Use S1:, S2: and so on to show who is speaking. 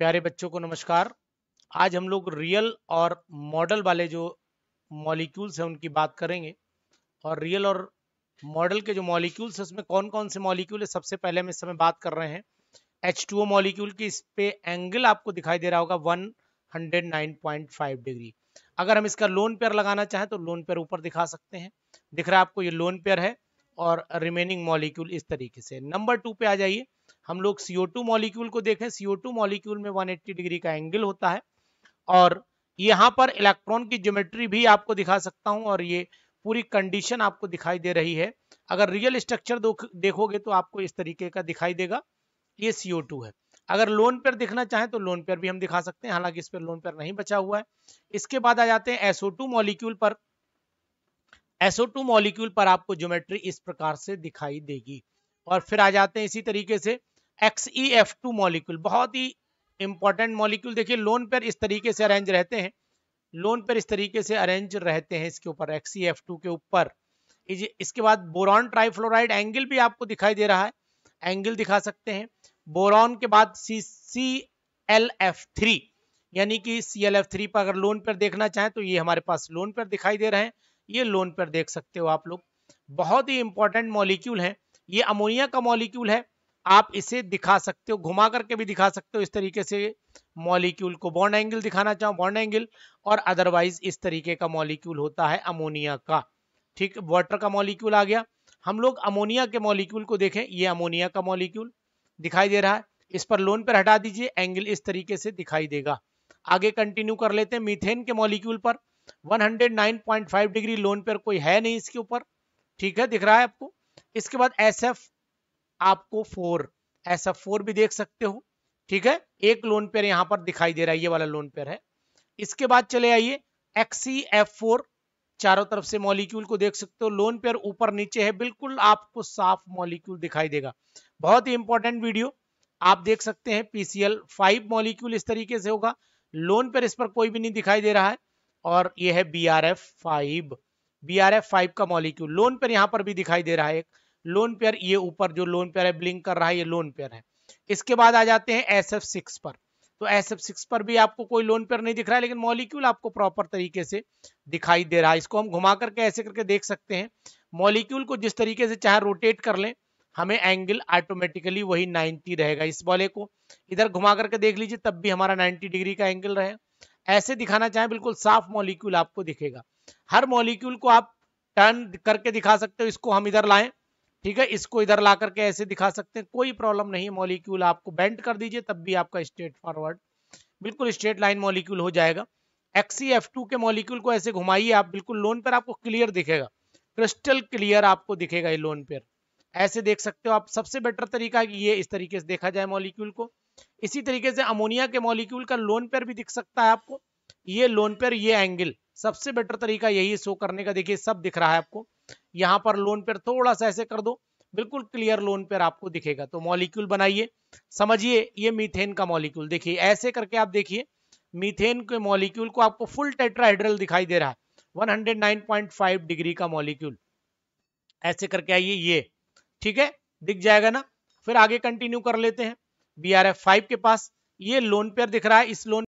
S1: प्यारे बच्चों को नमस्कार आज हम लोग रियल और मॉडल वाले जो मॉलिक्यूल्स हैं उनकी बात करेंगे और रियल और मॉडल के जो मॉलिक्यूल्स हैं उसमें कौन कौन से मॉलिक्यूल है सबसे पहले हम इस समय बात कर रहे हैं एच टू ओ मॉलिक्यूल की इस पे एंगल आपको दिखाई दे रहा होगा 109.5 डिग्री अगर हम इसका लोन पेयर लगाना चाहें तो लोन पेयर ऊपर दिखा सकते हैं दिख रहा है आपको ये लोन पेयर है और रिमेनिंग मॉलिक्यूल इस तरीके से नंबर टू पे आ जाइए हम लोग CO2 मॉलिक्यूल को देखें CO2 मॉलिक्यूल में 180 डिग्री का एंगल होता है और यहाँ पर इलेक्ट्रॉन की ज्योमेट्री भी आपको दिखा सकता हूँ और ये पूरी कंडीशन आपको दिखाई दे रही है अगर रियल स्ट्रक्चर देखोगे तो आपको इस तरीके का दिखाई देगा ये CO2 है अगर लोन पेयर दिखना चाहे तो लोन पेयर भी हम दिखा सकते हैं हालांकि इस पर लोन पेयर नहीं बचा हुआ है इसके बाद आ जाते हैं SO2 मॉलिक्यूल पर SO2 मॉलिक्यूल पर आपको ज्योमेट्री इस प्रकार से दिखाई देगी और फिर आ जाते हैं इसी तरीके से X E F two molecule बहुत ही इंपॉर्टेंट मॉलिक्यूल देखिए लोन पर इस तरीके से अरेंज रहते हैं लोन पर इस तरीके से अरेंज रहते हैं इसके ऊपर एक्स ई एफ टू के ऊपर इसके बाद बोरॉन ट्राइफ्लोराइड एंगल भी आपको दिखाई दे रहा है एंगल दिखा सकते हैं बोरॉन के बाद C C L F three यानी कि सी एल एफ थ्री पर अगर लोन पर देखना चाहें तो ये हमारे पास लोन पर दिखाई दे रहे हैं ये लोन पर देख सकते हो आप लोग बहुत ही इंपॉर्टेंट मॉलिक्यूल है ये अमोनिया का मॉलिक्यूल है आप इसे दिखा सकते हो घुमा करके भी दिखा सकते हो इस तरीके से मॉलिक्यूल को बॉन्ड एंगल दिखाना चाहो बॉन्ड एंगल और अदरवाइज इस तरीके का मॉलिक्यूल होता है अमोनिया का ठीक वाटर का मॉलिक्यूल आ गया हम लोग अमोनिया के मॉलिक्यूल को देखें ये अमोनिया का मॉलिक्यूल दिखाई दे रहा है इस पर लोन पर हटा दीजिए एंगल इस तरीके से दिखाई देगा आगे कंटिन्यू कर लेते हैं मीथेन के मॉलिक्यूल पर 109.5 डिग्री लोन पर कोई है नहीं इसके ऊपर ठीक है दिख रहा है आपको इसके बाद एस एफ आपको फोर ऐसा फोर भी देख सकते हो ठीक है एक लोन पेयर यहां पर दिखाई दे रहा है ये वाला लोन पेयर है इसके बाद चले आइए एक्सी एफ फोर चारों तरफ से मॉलिक्यूल को देख सकते हो लोन पेयर ऊपर नीचे है बिल्कुल आपको साफ मॉलिक्यूल दिखाई देगा बहुत ही इंपॉर्टेंट वीडियो आप देख सकते हैं पीसीएल फाइव मॉलिक्यूल इस तरीके से होगा लोन पेयर इस पर कोई भी नहीं दिखाई दे रहा है और यह है B R F five B R F five का मॉलिक्यूल लोन पेयर यहाँ पर भी दिखाई दे रहा है लोन पेयर ये ऊपर जो लोन पेयर है ब्लिंक कर रहा है ये लोन पेयर है इसके बाद आ जाते हैं एस एफ सिक्स पर तो एस एफ सिक्स पर भी आपको कोई लोन पेयर नहीं दिख रहा है लेकिन मॉलिक्यूल आपको प्रॉपर तरीके से दिखाई दे रहा है इसको हम घुमा करके ऐसे करके देख सकते हैं मॉलिक्यूल को जिस तरीके से चाहे रोटेट कर लें हमें एंगल ऑटोमेटिकली वही 90 रहेगा इस बॉले को इधर घुमा करके देख लीजिए तब भी हमारा 90 डिग्री का एंगल रहे ऐसे दिखाना चाहे बिल्कुल साफ मॉलिक्यूल आपको दिखेगा हर मॉलिक्यूल को आप टर्न करके दिखा सकते हो इसको हम इधर लाएं ठीक है इसको इधर ला करके ऐसे दिखा सकते हैं कोई प्रॉब्लम नहीं मॉलिक्यूल आपको बेंड कर दीजिए तब भी आपका स्ट्रेट फॉरवर्ड बिल्कुल स्ट्रेट लाइन मॉलिक्यूल हो जाएगा एक्सी एफ टू के मॉलिक्यूल को ऐसे घुमाइए आप बिल्कुल लोन पर आपको क्लियर दिखेगा क्रिस्टल क्लियर आपको दिखेगा ये लोन पेयर ऐसे देख सकते हो आप सबसे बेटर तरीका कि ये इस तरीके से देखा जाए मॉलिक्यूल को इसी तरीके से अमोनिया के मॉलिक्यूल का लोन पेयर भी दिख सकता है आपको ये लोन पेयर ये एंगल सबसे बेटर तरीका यही शो करने का देखिए सब दिख रहा है आपको यहां पर लोन पेयर थोड़ा सा ऐसे कर दो बिल्कुल क्लियर लोन पेयर आपको दिखेगा तो मॉलिक्यूल बनाइए समझिए ये मीथेन का मॉलिक्यूल देखिए ऐसे करके आप देखिए मीथेन के मॉलिक्यूल को आपको फुल टेट्राहेड्रल दिखाई दे रहा है 109.5 डिग्री का मॉलिक्यूल ऐसे करके आइए ये ठीक है दिख जाएगा ना फिर आगे कंटिन्यू कर लेते हैं बी आर एफ फाइव के पास ये लोन पेयर दिख रहा है इस लोन